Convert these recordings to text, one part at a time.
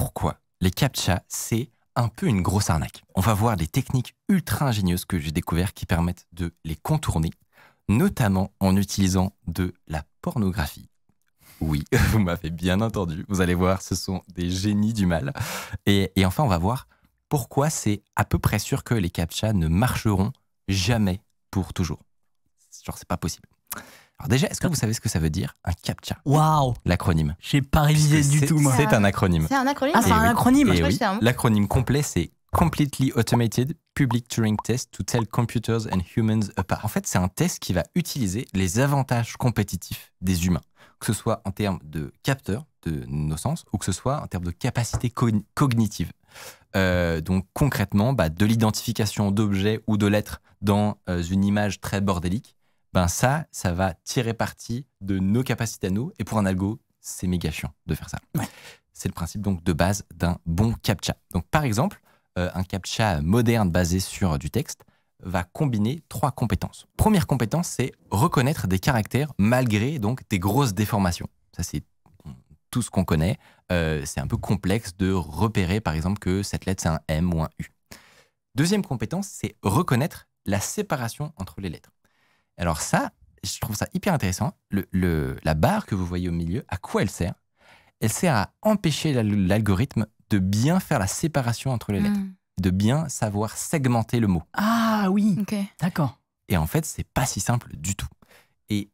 pourquoi les CAPTCHA, c'est un peu une grosse arnaque. On va voir des techniques ultra ingénieuses que j'ai découvertes qui permettent de les contourner, notamment en utilisant de la pornographie. Oui, vous m'avez bien entendu. Vous allez voir, ce sont des génies du mal. Et, enfin, on va voir pourquoi c'est à peu près sûr que les CAPTCHA ne marcheront jamais pour toujours. Genre, c'est pas possible. Alors déjà, est-ce que vous savez ce que ça veut dire un CAPTCHA Waouh L'acronyme. J'ai pas révisé du tout, moi. C'est un acronyme. C'est un acronyme Ah, c'est eh un acronyme eh hein. L'acronyme complet, c'est Completely Automated Public Turing Test to Tell Computers and Humans Apart. En fait, c'est un test qui va utiliser les avantages compétitifs des humains, que ce soit en termes de capteurs de nos sens ou que ce soit en termes de capacité cognitives. cognitive. Euh, donc concrètement, bah, de l'identification d'objets ou de lettres dans euh, une image très bordélique ben ça, ça va tirer parti de nos capacités à nous. Et pour un algo, c'est méga chiant de faire ça. C'est le principe donc de base d'un bon CAPTCHA. Donc par exemple, euh, un CAPTCHA moderne basé sur du texte va combiner trois compétences. Première compétence, c'est reconnaître des caractères malgré donc des grosses déformations. Ça, c'est tout ce qu'on connaît. Euh, c'est un peu complexe de repérer, par exemple, que cette lettre, c'est un M ou un U. Deuxième compétence, c'est reconnaître la séparation entre les lettres. Alors ça, je trouve ça hyper intéressant. la barre que vous voyez au milieu, à quoi elle sert Elle sert à empêcher l'algorithme de bien faire la séparation entre les lettres, hmm. de bien savoir segmenter le mot. Ah oui, d'accord. Et en fait, c'est pas si simple du tout. Et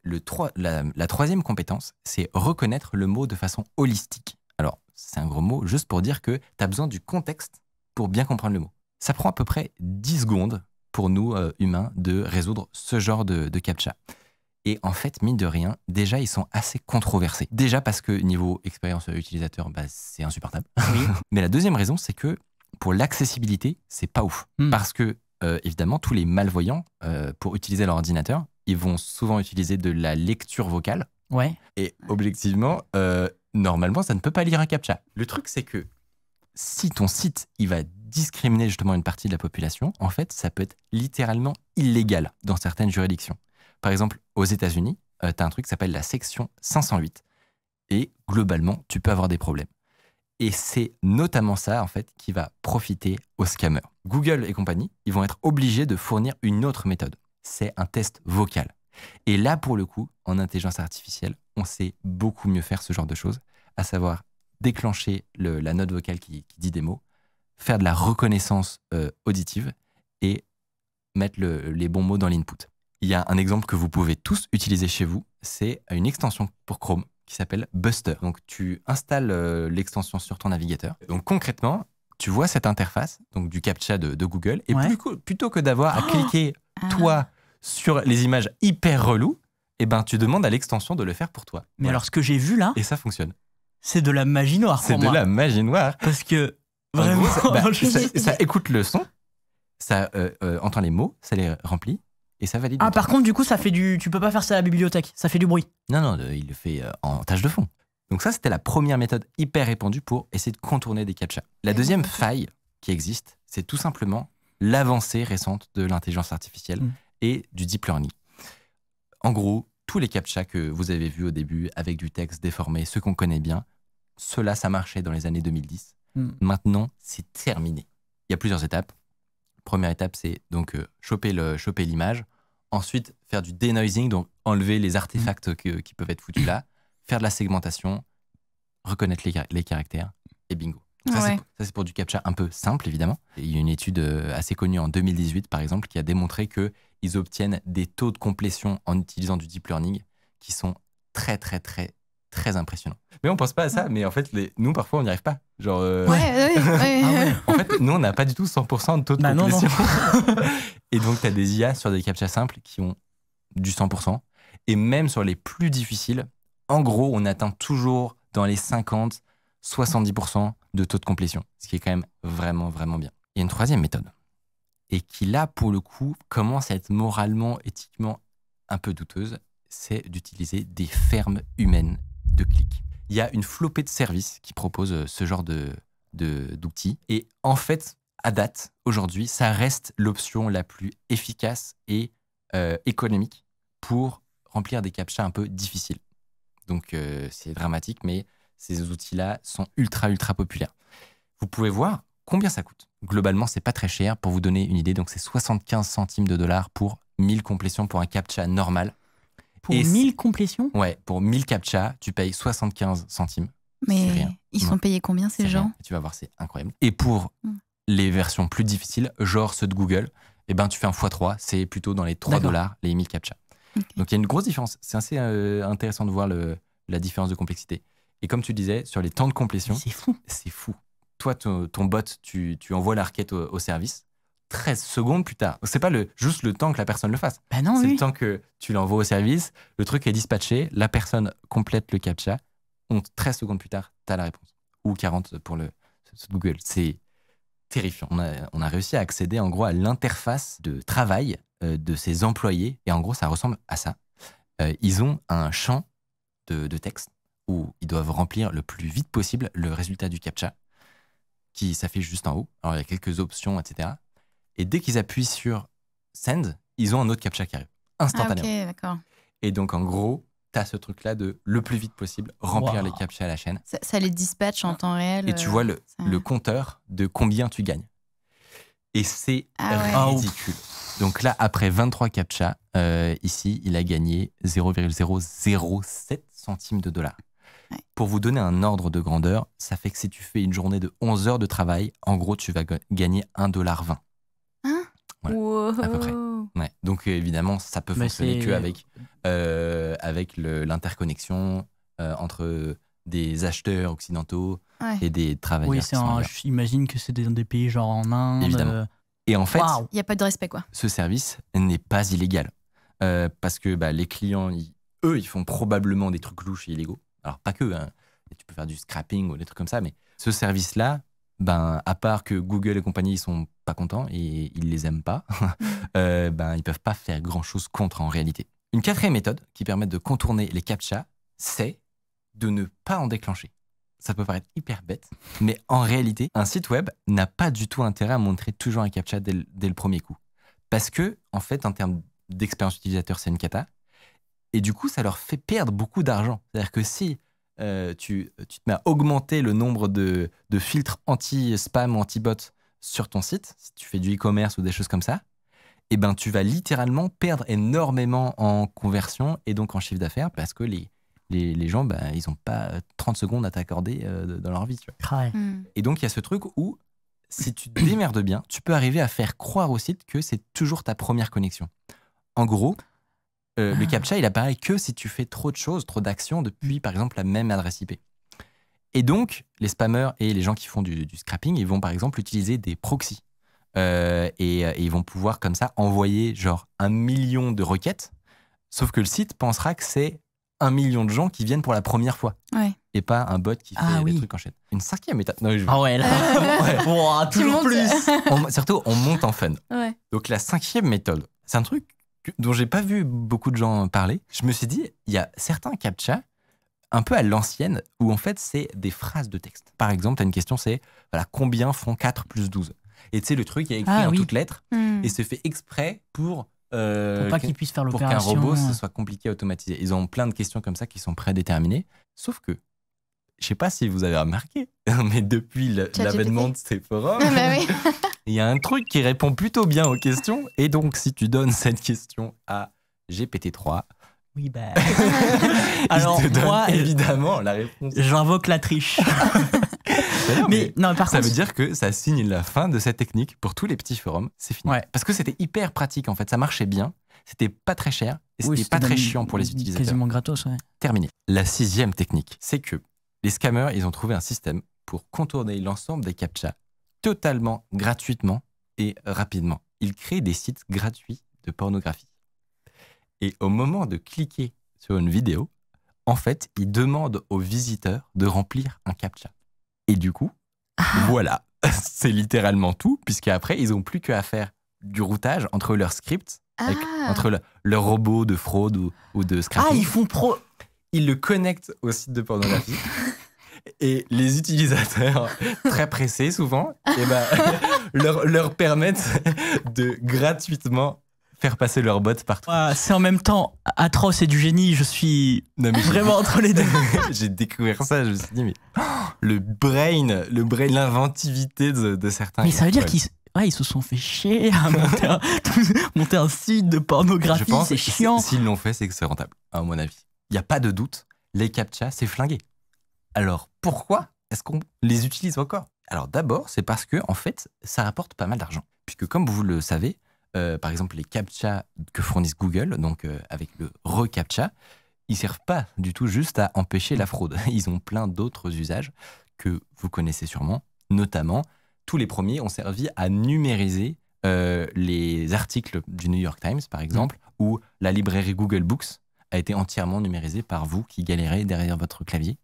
la, la troisième compétence, c'est reconnaître le mot de façon holistique. Alors, c'est un gros mot juste pour dire que tu as besoin du contexte pour bien comprendre le mot. Ça prend à peu près 10 secondes pour nous, euh, humains, de résoudre ce genre de, captcha. Et en fait, mine de rien, déjà, ils sont assez controversés. Déjà parce que niveau expérience utilisateur, bah, c'est insupportable. Mais la deuxième raison, c'est que pour l'accessibilité, c'est pas ouf. Hmm. Parce que, euh, évidemment, tous les malvoyants, euh, pour utiliser leur ordinateur, ils vont souvent utiliser de la lecture vocale. Et objectivement, normalement, ça ne peut pas lire un CAPTCHA. Le truc, c'est que si ton site, il va discriminer justement une partie de la population, en fait, ça peut être littéralement illégal dans certaines juridictions. Par exemple, aux États-Unis, euh, tu as un truc qui s'appelle la section 508. Et globalement, tu peux avoir des problèmes. Et c'est notamment ça, en fait, qui va profiter aux scammers. Google et compagnie, ils vont être obligés de fournir une autre méthode. C'est un test vocal. Et là, pour le coup, en intelligence artificielle, on sait beaucoup mieux faire ce genre de choses, à savoir déclencher la note vocale qui, dit des mots, faire de la reconnaissance euh, auditive et mettre les bons mots dans l'input. Il y a un exemple que vous pouvez tous utiliser chez vous, c'est une extension pour Chrome qui s'appelle Buster. Donc tu installes euh, l'extension sur ton navigateur. Donc concrètement, tu vois cette interface donc du captcha de, Google et plutôt que d'avoir à oh cliquer ah. toi sur les images hyper reloues, eh ben, tu demandes à l'extension de le faire pour toi. Mais alors, ce que j'ai vu là. Et ça fonctionne c'est de la magie noire. C'est de la magie noire. Parce que vraiment, bah, ça, écoute le son, ça euh, euh, entend les mots, ça les remplit et ça valide. Ah, par contre, du coup, ça fait du. Tu peux pas faire ça à la bibliothèque, ça fait du bruit. Non, non, il le fait euh, en tâche de fond. Donc, ça, c'était la première méthode hyper répandue pour essayer de contourner des captchas. La deuxième faille qui existe, c'est tout simplement l'avancée récente de l'intelligence artificielle mm. et du deep learning. En gros, tous les captchas que vous avez vus au début avec du texte déformé, ceux qu'on connaît bien, cela, ça marchait dans les années 2010. Hmm. Maintenant, c'est terminé. Il y a plusieurs étapes. Première étape, c'est donc euh, le, choper l'image. Ensuite, faire du denoising, donc enlever les artefacts hmm. qui peuvent être foutus là. Faire de la segmentation, reconnaître les, caractères et bingo. ça, c'est pour du captcha un peu simple, évidemment. il y a une étude euh, assez connue en 2018, par exemple, qui a démontré qu'ils obtiennent des taux de complétion en utilisant du deep learning qui sont très, très, très très impressionnant. Mais on pense pas à ça, mais en fait, nous, parfois, on n'y arrive pas. Genre, euh, ah ouais, En fait, nous, on n'a pas du tout 100% de taux de bah complétion. et donc, tu as des IA sur des captchas simples qui ont du 100%. Et même sur les plus difficiles, en gros, on atteint toujours dans les 50, 70% de taux de complétion, ce qui est quand même vraiment, vraiment bien. Il y a une troisième méthode, et qui là, pour le coup, commence à être moralement, éthiquement un peu douteuse, c'est d'utiliser des fermes humaines de clics. Il y a une flopée de services qui proposent euh, ce genre de, d'outils. Et en fait, à date, aujourd'hui, ça reste l'option la plus efficace et euh, économique pour remplir des captchas un peu difficiles. Donc euh, c'est dramatique, mais ces outils-là sont ultra, ultra populaires. Vous pouvez voir combien ça coûte. Globalement, c'est pas très cher. Pour vous donner une idée, donc c'est 75 centimes de dollars pour 1000 complétions pour un captcha normal. Pour 1000 complétions Ouais, pour 1000 captcha, tu payes 75 centimes. Mais ils sont payés combien ces gens Tu vas voir, c'est incroyable. Et pour hmm. les versions plus difficiles, genre ceux de Google, eh ben, tu fais un x3, c'est plutôt dans les 3 dollars les 1000 captcha. Donc il y a une grosse différence. C'est assez euh, intéressant de voir la différence de complexité. Et comme tu disais, sur les temps de complétion, c'est fou. C'est fou. Toi, ton, bot, tu, envoies la requête au service. 13 secondes plus tard. C'est pas le, juste le temps que la personne le fasse. Bah c'est le temps que tu l'envoies au service, le truc est dispatché, la personne complète le captcha, on, 13 secondes plus tard, tu as la réponse. Ou 40 pour le Google. C'est terrifiant. On a, réussi à accéder en gros à l'interface de travail euh, de ces employés. Et en gros, ça ressemble à ça. Euh, ils ont un champ de, de texte où ils doivent remplir le plus vite possible le résultat du captcha qui s'affiche juste en haut. Alors il y a quelques options, etc. Et dès qu'ils appuient sur send, ils ont un autre captcha qui arrive instantanément. Ah, et donc, en gros, tu as ce truc-là de le plus vite possible remplir les captcha à la chaîne. Ça, les dispatche en temps réel. Et tu vois le, euh, le, compteur de combien tu gagnes. Et c'est ah ah, ridicule. Donc là, après 23 captcha, euh, ici, il a gagné 0,007 centimes de dollars. Pour vous donner un ordre de grandeur, ça fait que si tu fais une journée de 11 heures de travail, en gros, tu vas gagner 1,20$. Donc euh, évidemment, ça peut fonctionner qu'avec avec, euh, avec l'interconnexion euh, entre des acheteurs occidentaux et des travailleurs. Oui, j'imagine que c'est dans des, pays genre en Inde. Et en fait, il n'y a pas de respect quoi. Ce service n'est pas illégal parce que bah, les clients, eux, ils font probablement des trucs louches et illégaux. Alors pas que. Hein. Tu peux faire du scrapping ou des trucs comme ça, mais ce service-là, ben, à part que Google et compagnie, ne sont pas contents et ils ne les aiment pas, euh, ben, ils peuvent pas faire grand chose contre en réalité. Une quatrième méthode qui permet de contourner les CAPTCHA, c'est de ne pas en déclencher. Ça peut paraître hyper bête, mais en réalité, un site web n'a pas du tout intérêt à montrer toujours un CAPTCHA dès le, dès le premier coup. Parce que, en fait, en termes d'expérience utilisateur, c'est une cata. Et du coup, ça leur fait perdre beaucoup d'argent. C'est-à-dire que si euh, tu, tu, te mets à augmenter le nombre de, filtres anti-spam, anti-bot sur ton site, si tu fais du e-commerce ou des choses comme ça, et eh ben, tu vas littéralement perdre énormément en conversion et donc en chiffre d'affaires parce que les, gens, ben, ils n'ont pas 30 euh, secondes à t'accorder euh, dans leur vie. Mm. Et donc, il y a ce truc où, si tu te démerdes bien, tu peux arriver à faire croire au site que c'est toujours ta première connexion. En gros, euh, le ah. CAPTCHA, il apparaît que si tu fais trop de choses, trop d'actions depuis, par exemple, la même adresse IP. Et donc, les spammers et les gens qui font du, scrapping, ils vont par exemple utiliser des proxys. Euh, euh, et, ils vont pouvoir comme ça envoyer genre un million de requêtes, sauf que le site pensera que c'est un million de gens qui viennent pour la première fois. Et pas un bot qui ah fait des trucs en chaîne. Une cinquième étape. Ah ouais, là. plus. surtout, on monte en fun. Donc la cinquième méthode, c'est un truc dont j'ai pas vu beaucoup de gens parler, je me suis dit, il y a certains captcha un peu à l'ancienne où en fait c'est des phrases de texte. Par exemple, tu as une question, c'est voilà, combien font 4 plus 12 Et tu sais, le truc, est écrit ah en toutes lettres hmm. et se fait exprès pour. Euh, pour pas qu'ils puissent faire l'opération. Pour qu'un robot, ce soit compliqué à automatiser. Ils ont plein de questions comme ça qui sont prédéterminées. Sauf que, je sais pas si vous avez remarqué, mais depuis l'avènement de ces forums, ah, bah il y a un truc qui répond plutôt bien aux questions. Et donc, si tu donnes cette question à GPT-3, oui, bah. Alors, euh, évidemment, la réponse. J'invoque la triche. mais, non, ça veut dire que ça signe la fin de cette technique pour tous les petits forums. C'est fini. Parce que c'était hyper pratique, en fait. Ça marchait bien. C'était pas très cher. Et c'était pas très chiant pour les utilisateurs. Quasiment gratos, ouais. Terminé. La sixième technique, c'est que les scammers, ils ont trouvé un système pour contourner l'ensemble des captchas totalement gratuitement et rapidement. Il crée des sites gratuits de pornographie. Et au moment de cliquer sur une vidéo, en fait, il demande aux visiteurs de remplir un captcha. Et du coup, ah. voilà, c'est littéralement tout, puisqu'après, ils n'ont plus qu'à faire du routage entre leurs scripts, ah. entre le, leur robot de fraude ou, de script. Ah, ils font pro Ils le connectent au site de pornographie. Et les utilisateurs, très pressés souvent, et eh ben, leur, leur permettent de gratuitement faire passer leurs bottes partout. Ah, c'est en même temps atroce et du génie. Je suis vraiment entre les deux. j'ai découvert ça. Je me suis dit mais le brain, le brain, l'inventivité de, certains. Mais ça veut dire qu'ils ouais, ils se sont fait chier à monter un, site de pornographie. C'est chiant. S'ils l'ont fait, c'est que c'est rentable, à mon avis. Il n'y a pas de doute. Les captcha, c'est flingué. Alors pourquoi est-ce qu'on les utilise encore Alors d'abord, c'est parce que en fait, ça rapporte pas mal d'argent. Puisque comme vous le savez, euh, par exemple les CAPTCHA que fournissent Google, donc euh, avec le reCAPTCHA, ils servent pas du tout juste à empêcher la fraude. Ils ont plein d'autres usages que vous connaissez sûrement, notamment tous les premiers ont servi à numériser euh, les articles du New York Times, par exemple, mmh. ou la librairie Google Books, a été entièrement numérisé par vous qui galérez derrière votre clavier.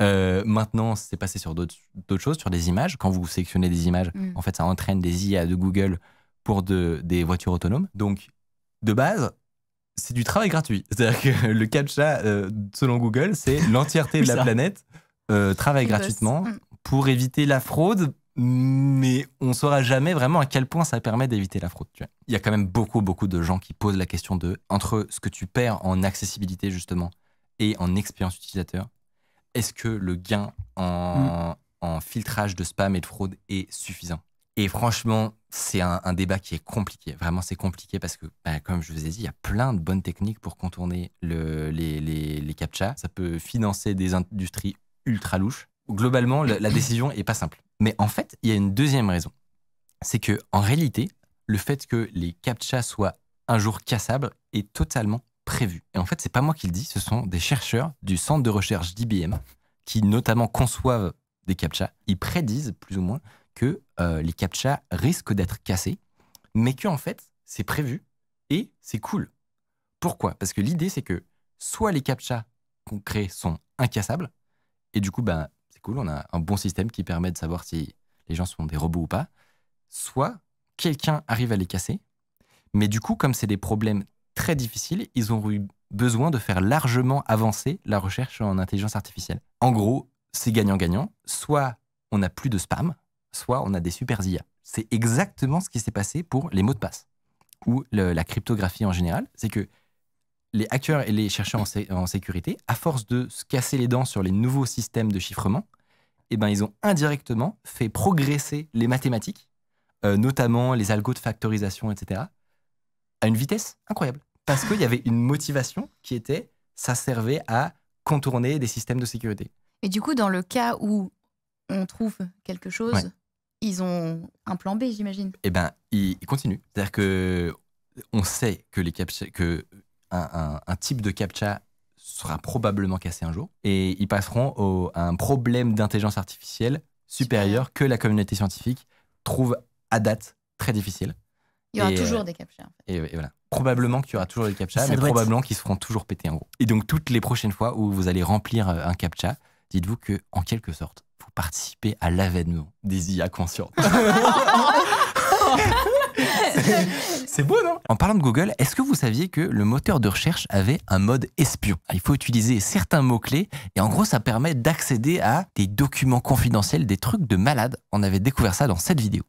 Euh, maintenant, c'est passé sur d'autres choses, sur des images. Quand vous sélectionnez des images, mm. en fait, ça entraîne des IA de Google pour de, des voitures autonomes. Donc, de base, c'est du travail gratuit. C'est-à-dire que le CAPTCHA, euh, selon Google, c'est l'entièreté de la planète euh, travaille gratuitement mm. pour éviter la fraude mais on ne saura jamais vraiment à quel point ça permet d'éviter la fraude. Il y a quand même beaucoup, beaucoup de gens qui posent la question de entre ce que tu perds en accessibilité justement et en expérience utilisateur, est-ce que le gain en, mm. filtrage de spam et de fraude est suffisant Et franchement, c'est un, débat qui est compliqué. Vraiment, c'est compliqué parce que, bah, comme je vous ai dit, il y a plein de bonnes techniques pour contourner les, les, les CAPTCHA. Ça peut financer des industries ultra louches globalement, la, décision est pas simple. Mais en fait, il y a une deuxième raison. C'est que en réalité, le fait que les CAPTCHA soient un jour cassables est totalement prévu. Et en fait, c'est pas moi qui le dis, ce sont des chercheurs du centre de recherche d'IBM qui notamment conçoivent des CAPTCHA. Ils prédisent plus ou moins que euh, les CAPTCHA risquent d'être cassés, mais que en fait, c'est prévu et c'est cool. Pourquoi Parce que l'idée, c'est que soit les CAPTCHA qu'on crée sont incassables, et du coup, ben, cool, on a un bon système qui permet de savoir si les gens sont des robots ou pas. Soit quelqu'un arrive à les casser, mais du coup, comme c'est des problèmes très difficiles, ils ont eu besoin de faire largement avancer la recherche en intelligence artificielle. En gros, c'est gagnant-gagnant. Soit on n'a plus de spam, soit on a des super IA. C'est exactement ce qui s'est passé pour les mots de passe ou la cryptographie en général. C'est que les acteurs et les chercheurs en, sécurité, à force de se casser les dents sur les nouveaux systèmes de chiffrement, eh ben, ils ont indirectement fait progresser les mathématiques, euh, notamment les algos de factorisation, etc., à une vitesse incroyable. Parce qu'il y avait une motivation qui était, ça servait à contourner des systèmes de sécurité. Et du coup, dans le cas où on trouve quelque chose, ils ont un plan B, j'imagine. Eh bien, ils, continuent. C'est-à-dire qu'on sait que les que un, un, type de captcha sera probablement cassé un jour. Et ils passeront au, à un problème d'intelligence artificielle supérieur que la communauté scientifique trouve à date très difficile. Il y aura toujours euh, des CAPTCHA. et, voilà. Probablement qu'il y aura toujours des CAPTCHA, mais probablement qu'ils seront toujours pétés en gros. Et donc, toutes les prochaines fois où vous allez remplir euh, un captcha, dites-vous que, en quelque sorte, vous participez à l'avènement des IA conscientes. C'est beau, non En parlant de Google, est-ce que vous saviez que le moteur de recherche avait un mode espion ah, Il faut utiliser certains mots-clés et en gros, ça permet d'accéder à des documents confidentiels, des trucs de malade. On avait découvert ça dans cette vidéo.